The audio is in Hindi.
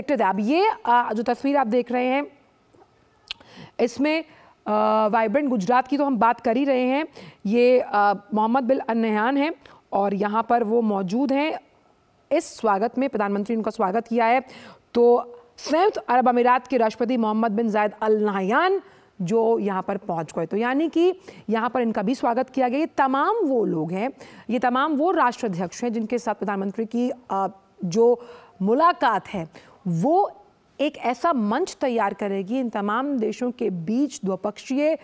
सेक्टर अब ये जो तस्वीर आप देख रहे हैं इसमें वाइब्रेंट गुजरात की तो हम बात कर ही रहे हैं ये मोहम्मद बिल अन्नहान हैं और यहाँ पर वो मौजूद हैं इस स्वागत में प्रधानमंत्री उनका स्वागत किया है तो संयुक्त अरब अमीरात के राष्ट्रपति मोहम्मद बिन जायद अल नाहयान जो यहाँ पर पहुँच गए तो यानी कि यहाँ पर इनका भी स्वागत किया गया ये तमाम वो लोग हैं ये तमाम वो राष्ट्राध्यक्ष हैं जिनके साथ प्रधानमंत्री की जो मुलाकात है वो एक ऐसा मंच तैयार करेगी इन तमाम देशों के बीच द्विपक्षीय